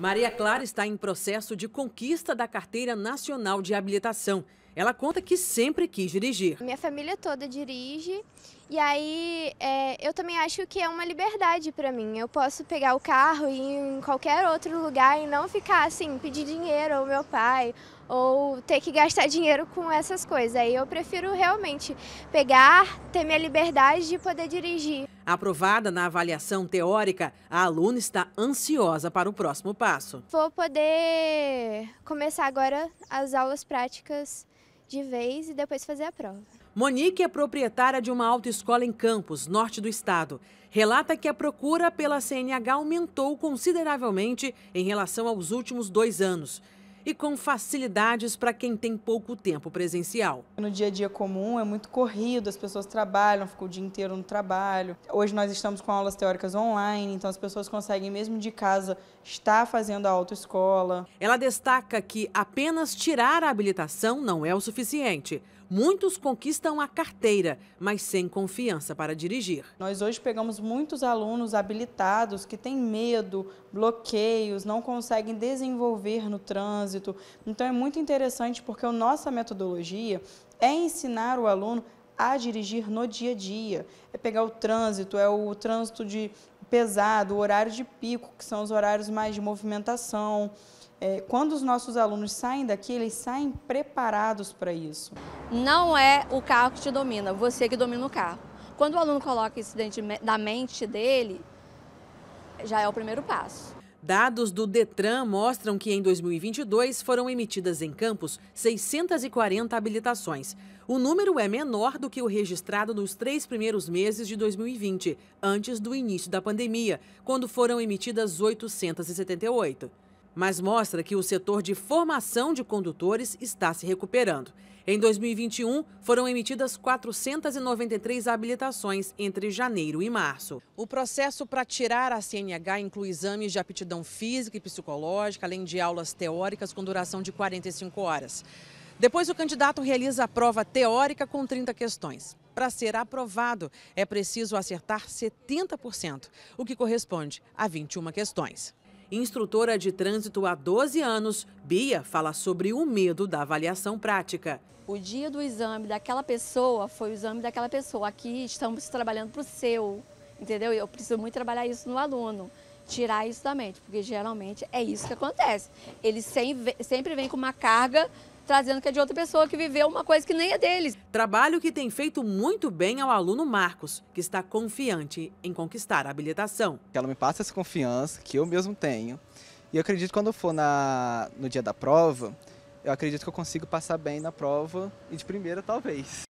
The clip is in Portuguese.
Maria Clara está em processo de conquista da Carteira Nacional de Habilitação. Ela conta que sempre quis dirigir. Minha família toda dirige e aí é, eu também acho que é uma liberdade para mim. Eu posso pegar o carro e ir em qualquer outro lugar e não ficar assim, pedir dinheiro ao meu pai ou ter que gastar dinheiro com essas coisas. Aí eu prefiro realmente pegar, ter minha liberdade de poder dirigir. Aprovada na avaliação teórica, a aluna está ansiosa para o próximo passo. Vou poder começar agora as aulas práticas de vez e depois fazer a prova. Monique é proprietária de uma autoescola em Campos, norte do estado. Relata que a procura pela CNH aumentou consideravelmente em relação aos últimos dois anos e com facilidades para quem tem pouco tempo presencial. No dia a dia comum é muito corrido, as pessoas trabalham, ficam o dia inteiro no trabalho. Hoje nós estamos com aulas teóricas online, então as pessoas conseguem, mesmo de casa, estar fazendo a autoescola. Ela destaca que apenas tirar a habilitação não é o suficiente. Muitos conquistam a carteira, mas sem confiança para dirigir. Nós hoje pegamos muitos alunos habilitados que têm medo, bloqueios, não conseguem desenvolver no trânsito trânsito. Então é muito interessante porque a nossa metodologia é ensinar o aluno a dirigir no dia a dia. É pegar o trânsito, é o trânsito de pesado, o horário de pico, que são os horários mais de movimentação. É, quando os nossos alunos saem daqui, eles saem preparados para isso. Não é o carro que te domina, você que domina o carro. Quando o aluno coloca isso dentro da mente dele, já é o primeiro passo. Dados do Detran mostram que em 2022 foram emitidas em Campos 640 habilitações. O número é menor do que o registrado nos três primeiros meses de 2020, antes do início da pandemia, quando foram emitidas 878 mas mostra que o setor de formação de condutores está se recuperando. Em 2021, foram emitidas 493 habilitações entre janeiro e março. O processo para tirar a CNH inclui exames de aptidão física e psicológica, além de aulas teóricas com duração de 45 horas. Depois, o candidato realiza a prova teórica com 30 questões. Para ser aprovado, é preciso acertar 70%, o que corresponde a 21 questões. Instrutora de trânsito há 12 anos, Bia fala sobre o medo da avaliação prática. O dia do exame daquela pessoa foi o exame daquela pessoa. Aqui estamos trabalhando para o seu, entendeu? Eu preciso muito trabalhar isso no aluno, tirar isso da mente, porque geralmente é isso que acontece. Ele sempre vem com uma carga trazendo que é de outra pessoa que viveu uma coisa que nem é deles. Trabalho que tem feito muito bem ao aluno Marcos, que está confiante em conquistar a habilitação. Ela me passa essa confiança que eu mesmo tenho. E eu acredito que quando eu for na, no dia da prova, eu acredito que eu consigo passar bem na prova e de primeira talvez.